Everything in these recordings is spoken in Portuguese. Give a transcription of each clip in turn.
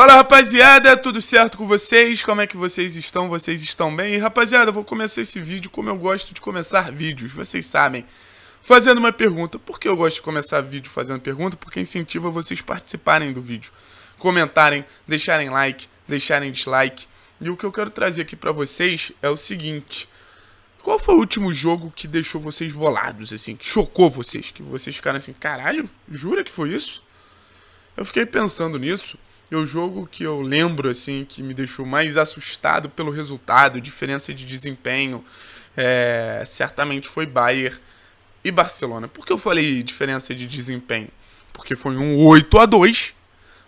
Fala rapaziada, tudo certo com vocês? Como é que vocês estão? Vocês estão bem? E, rapaziada, eu vou começar esse vídeo como eu gosto de começar vídeos, vocês sabem. Fazendo uma pergunta. Por que eu gosto de começar vídeo fazendo pergunta? Porque incentiva vocês participarem do vídeo, comentarem, deixarem like, deixarem dislike. E o que eu quero trazer aqui pra vocês é o seguinte. Qual foi o último jogo que deixou vocês bolados, assim, que chocou vocês? Que vocês ficaram assim, caralho, jura que foi isso? Eu fiquei pensando nisso e o jogo que eu lembro, assim, que me deixou mais assustado pelo resultado, diferença de desempenho, é, certamente foi Bayern e Barcelona. Por que eu falei diferença de desempenho? Porque foi um 8 a 2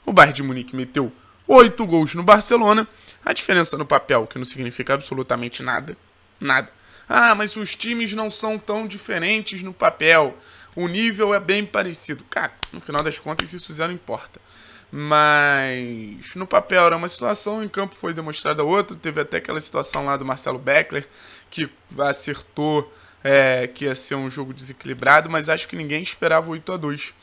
O Bayern de Munique meteu 8 gols no Barcelona. A diferença no papel, que não significa absolutamente nada. Nada. Ah, mas os times não são tão diferentes no papel. O nível é bem parecido. Cara, no final das contas, isso zero importa. Mas no papel era uma situação, em campo foi demonstrada outra. Teve até aquela situação lá do Marcelo Beckler, que acertou é, que ia ser um jogo desequilibrado, mas acho que ninguém esperava 8 a 2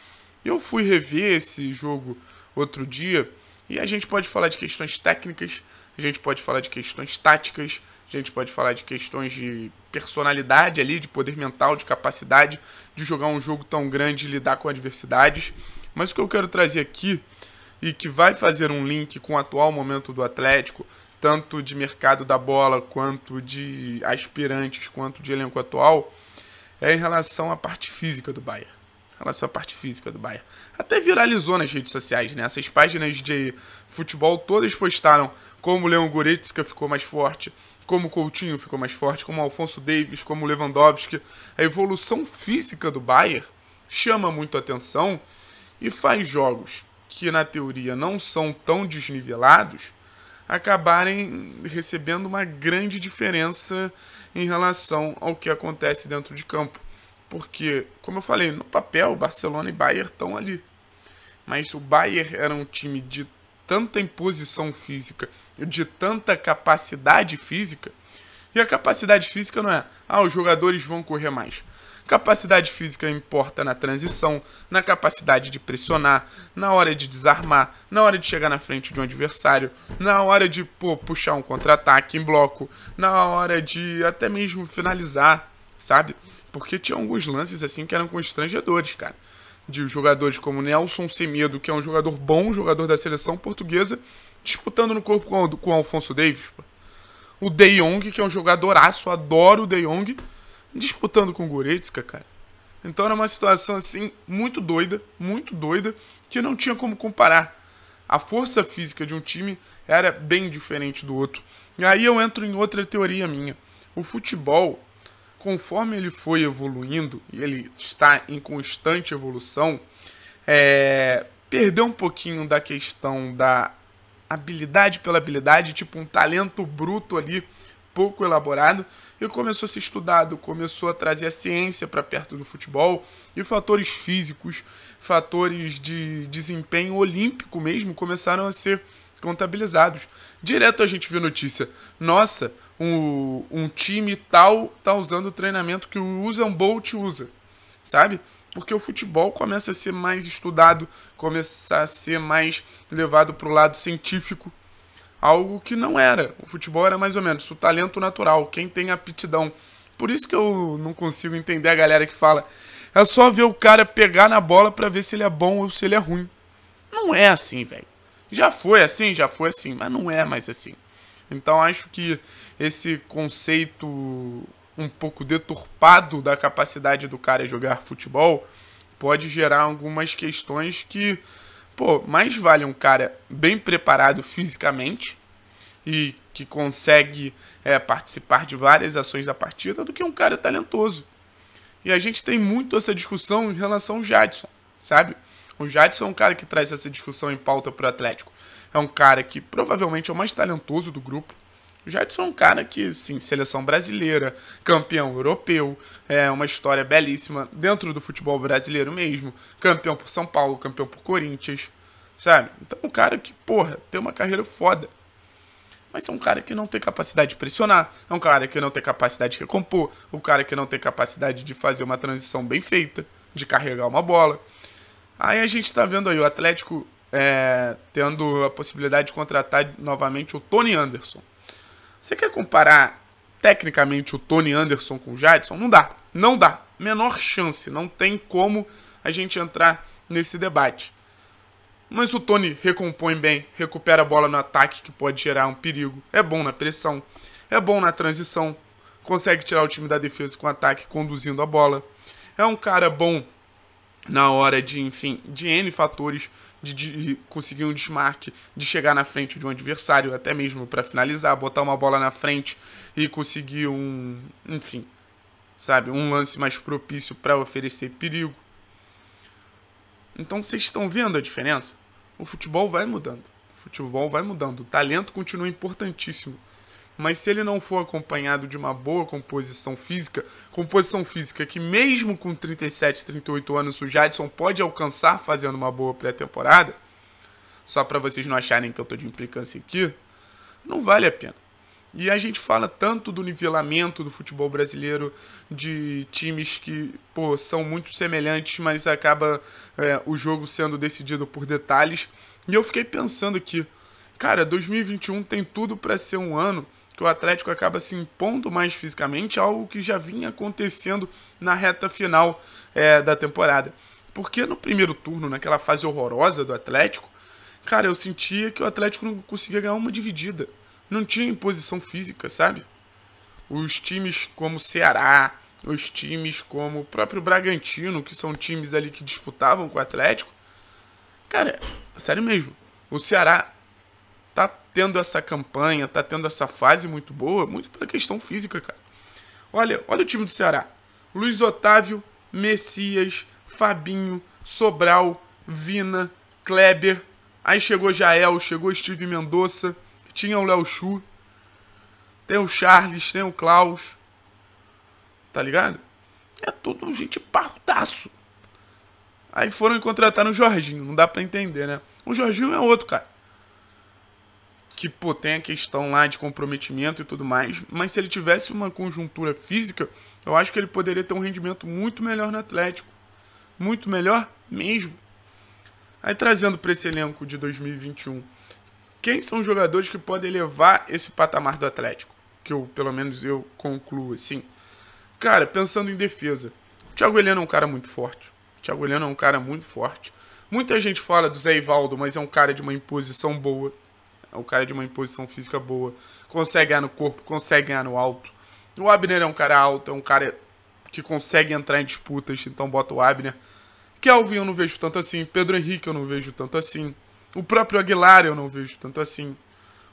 Eu fui rever esse jogo outro dia e a gente pode falar de questões técnicas, a gente pode falar de questões táticas, a gente pode falar de questões de personalidade ali, de poder mental, de capacidade de jogar um jogo tão grande e lidar com adversidades. Mas o que eu quero trazer aqui e que vai fazer um link com o atual momento do Atlético, tanto de mercado da bola, quanto de aspirantes, quanto de elenco atual, é em relação à parte física do Bayern. Em relação à parte física do Bayern. Até viralizou nas redes sociais, né? Essas páginas de futebol todas postaram como o Leon Goretzka ficou mais forte, como o Coutinho ficou mais forte, como o Alfonso Davis, como o Lewandowski. A evolução física do Bayern chama muito atenção e faz jogos que na teoria não são tão desnivelados, acabarem recebendo uma grande diferença em relação ao que acontece dentro de campo. Porque, como eu falei, no papel, Barcelona e Bayern estão ali. Mas o Bayern era um time de tanta imposição física, de tanta capacidade física, e a capacidade física não é, ah, os jogadores vão correr mais. Capacidade física importa na transição, na capacidade de pressionar, na hora de desarmar, na hora de chegar na frente de um adversário, na hora de pô, puxar um contra-ataque em bloco, na hora de até mesmo finalizar, sabe? Porque tinha alguns lances assim que eram constrangedores, cara. De jogadores como Nelson Semedo, que é um jogador bom, jogador da seleção portuguesa, disputando no corpo com, o Alfonso Davis. O De Jong, que é um jogadoraço, adoro o De Jong disputando com o Goretzka, cara. Então era uma situação assim muito doida, muito doida, que não tinha como comparar. A força física de um time era bem diferente do outro. E aí eu entro em outra teoria minha. O futebol, conforme ele foi evoluindo, e ele está em constante evolução, é, perdeu um pouquinho da questão da habilidade pela habilidade, tipo um talento bruto ali pouco elaborado e começou a ser estudado, começou a trazer a ciência para perto do futebol e fatores físicos, fatores de desempenho olímpico mesmo começaram a ser contabilizados. Direto a gente viu notícia, nossa, um, um time tal tá usando o treinamento que o Usain Bolt usa, sabe? Porque o futebol começa a ser mais estudado, começa a ser mais levado para o lado científico, algo que não era. O futebol era mais ou menos o talento natural, quem tem aptidão. Por isso que eu não consigo entender a galera que fala é só ver o cara pegar na bola para ver se ele é bom ou se ele é ruim. Não é assim, velho. Já foi assim, já foi assim, mas não é mais assim. Então acho que esse conceito um pouco deturpado da capacidade do cara jogar futebol pode gerar algumas questões que pô, mais vale um cara bem preparado fisicamente e que consegue é, participar de várias ações da partida do que um cara talentoso. E a gente tem muito essa discussão em relação ao Jadson, sabe? O Jadson é um cara que traz essa discussão em pauta para o Atlético. É um cara que provavelmente é o mais talentoso do grupo, o Jadson é um cara que, sim, seleção brasileira, campeão europeu, é uma história belíssima dentro do futebol brasileiro mesmo. Campeão por São Paulo, campeão por Corinthians, sabe? Então, é um cara que, porra, tem uma carreira foda. Mas é um cara que não tem capacidade de pressionar, é um cara que não tem capacidade de recompor, o é um cara que não tem capacidade de fazer uma transição bem feita, de carregar uma bola. Aí a gente tá vendo aí o Atlético é, tendo a possibilidade de contratar novamente o Tony Anderson. Você quer comparar tecnicamente o Tony Anderson com o Jadson? Não dá, não dá. Menor chance, não tem como a gente entrar nesse debate. Mas o Tony recompõe bem, recupera a bola no ataque, que pode gerar um perigo. É bom na pressão, é bom na transição, consegue tirar o time da defesa com ataque, conduzindo a bola. É um cara bom na hora de, enfim, de N fatores, de, de, conseguir um desmarque, de chegar na frente de um adversário, até mesmo para finalizar, botar uma bola na frente e conseguir um, enfim, sabe, um lance mais propício para oferecer perigo. Então vocês estão vendo a diferença? O futebol vai mudando. O futebol vai mudando. O talento continua importantíssimo mas se ele não for acompanhado de uma boa composição física, composição física que mesmo com 37, 38 anos o Jadson pode alcançar fazendo uma boa pré-temporada, só para vocês não acharem que eu tô de implicância aqui, não vale a pena. E a gente fala tanto do nivelamento do futebol brasileiro, de times que pô, são muito semelhantes, mas acaba é, o jogo sendo decidido por detalhes. E eu fiquei pensando aqui, cara, 2021 tem tudo para ser um ano que o Atlético acaba se impondo mais fisicamente, algo que já vinha acontecendo na reta final é, da temporada. Porque no primeiro turno, naquela fase horrorosa do Atlético, cara, eu sentia que o Atlético não conseguia ganhar uma dividida. Não tinha imposição física, sabe? Os times como Ceará, os times como o próprio Bragantino, que são times ali que disputavam com o Atlético. Cara, sério mesmo. O Ceará tá tendo essa campanha, tá tendo essa fase muito boa, muito pela questão física, cara. Olha, olha o time do Ceará. Luiz Otávio, Messias, Fabinho, Sobral, Vina, Kleber. Aí chegou Jael, chegou Steve Mendonça, tinha o Léo Chu, tem o Charles, tem o Klaus. Tá ligado? É tudo gente pardaço. Aí foram contratar no Jorginho, não dá para entender, né? O Jorginho é outro, cara que pô, tem a questão lá de comprometimento e tudo mais, mas se ele tivesse uma conjuntura física, eu acho que ele poderia ter um rendimento muito melhor no Atlético. Muito melhor mesmo. Aí trazendo para esse elenco de 2021, quem são os jogadores que podem levar esse patamar do Atlético? Que eu, pelo menos eu concluo assim. Cara, pensando em defesa, o Thiago Heleno é um cara muito forte. O Thiago Heleno é um cara muito forte. Muita gente fala do Zé Ivaldo, mas é um cara de uma imposição boa o cara é de uma imposição física boa. Consegue ganhar no corpo, consegue ganhar no alto. O Abner é um cara alto, é um cara que consegue entrar em disputas, então bota o Abner. Kelvin eu não vejo tanto assim. Pedro Henrique eu não vejo tanto assim. O próprio Aguilar eu não vejo tanto assim.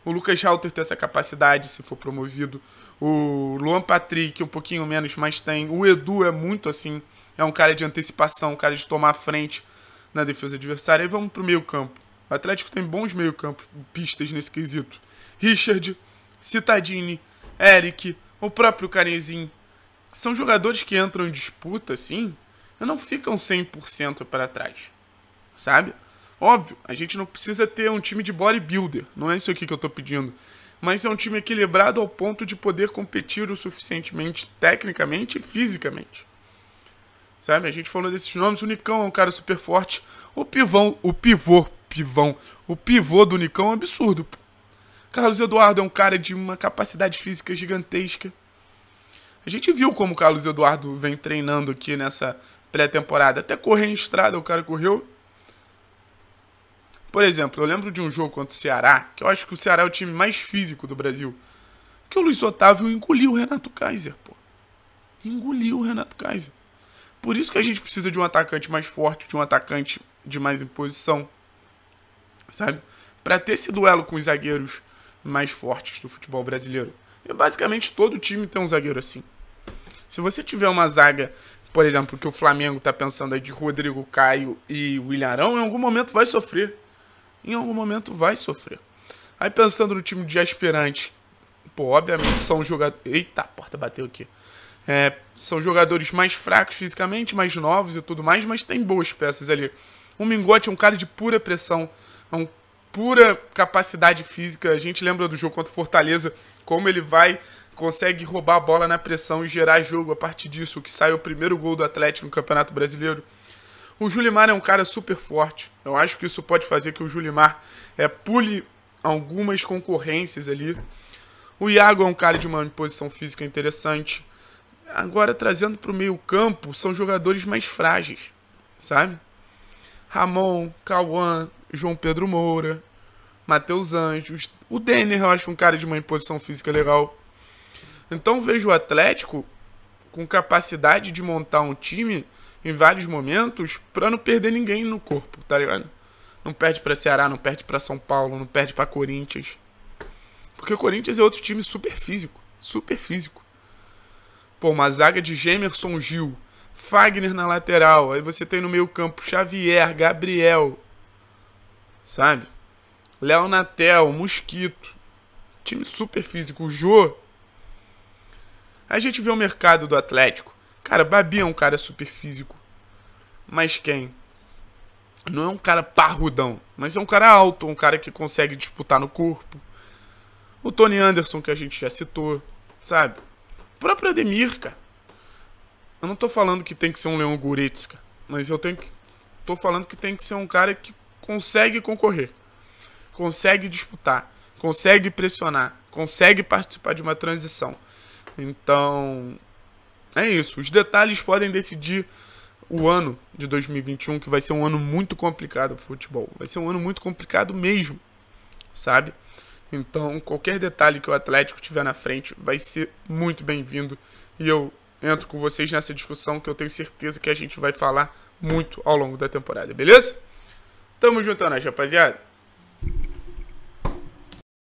O Lucas Halter tem essa capacidade se for promovido. O Luan Patrick um pouquinho menos, mas tem. O Edu é muito assim. É um cara de antecipação, um cara de tomar frente na defesa adversária. E vamos pro meio campo. O Atlético tem bons meio-campistas nesse quesito. Richard, Citadini, Eric, o próprio Canezinho. São jogadores que entram em disputa, assim, e não ficam 100% para trás. Sabe? Óbvio, a gente não precisa ter um time de bodybuilder. Não é isso aqui que eu estou pedindo. Mas é um time equilibrado ao ponto de poder competir o suficientemente tecnicamente e fisicamente. Sabe? A gente falou desses nomes. O Nicão é um cara super forte. O pivão, o pivô, pivão, o pivô do Nicão é um absurdo. Carlos Eduardo é um cara de uma capacidade física gigantesca. A gente viu como o Carlos Eduardo vem treinando aqui nessa pré-temporada. Até correr em estrada, o cara correu. Por exemplo, eu lembro de um jogo contra o Ceará, que eu acho que o Ceará é o time mais físico do Brasil. Que o Luiz Otávio engoliu o Renato Kaiser, pô. Engoliu o Renato Kaiser. Por isso que a gente precisa de um atacante mais forte, de um atacante de mais imposição sabe? Para ter esse duelo com os zagueiros mais fortes do futebol brasileiro. E basicamente todo time tem um zagueiro assim. Se você tiver uma zaga, por exemplo, que o Flamengo tá pensando aí de Rodrigo Caio e William Arão, em algum momento vai sofrer. Em algum momento vai sofrer. Aí pensando no time de aspirante pô, obviamente são jogadores. Eita, a porta bateu aqui. É, são jogadores mais fracos fisicamente, mais novos e tudo mais, mas tem boas peças ali. O Mingote é um cara de pura pressão. É uma pura capacidade física. A gente lembra do jogo contra o Fortaleza, como ele vai, consegue roubar a bola na pressão e gerar jogo a partir disso, que sai o primeiro gol do Atlético no Campeonato Brasileiro. O Julimar é um cara super forte. Eu acho que isso pode fazer que o Julimar é, pule algumas concorrências ali. O Iago é um cara de uma posição física interessante. Agora, trazendo para o meio-campo, são jogadores mais frágeis, sabe? Ramon, Cauã, João Pedro Moura, Matheus Anjos. O Denner eu acho um cara de uma imposição física legal. Então vejo o Atlético com capacidade de montar um time em vários momentos para não perder ninguém no corpo, tá ligado? Não perde para Ceará, não perde para São Paulo, não perde para Corinthians. Porque o Corinthians é outro time super físico, super físico. Pô, uma zaga de Gemerson Gil, Fagner na lateral, aí você tem no meio-campo Xavier, Gabriel, sabe? Léo Natel, Mosquito, time super físico, Jô. A gente vê o mercado do Atlético. Cara, Babi é um cara super físico. Mas quem? Não é um cara parrudão, mas é um cara alto, um cara que consegue disputar no corpo. O Tony Anderson, que a gente já citou, sabe? O próprio Ademir, cara. Eu não tô falando que tem que ser um Leão Goretzka, mas eu tenho que. tô falando que tem que ser um cara que consegue concorrer, consegue disputar, consegue pressionar, consegue participar de uma transição. Então, é isso. Os detalhes podem decidir o ano de 2021, que vai ser um ano muito complicado para o futebol. Vai ser um ano muito complicado mesmo, sabe? Então, qualquer detalhe que o Atlético tiver na frente vai ser muito bem-vindo. E eu entro com vocês nessa discussão que eu tenho certeza que a gente vai falar muito ao longo da temporada, beleza? Tamo junto, nós, rapaziada.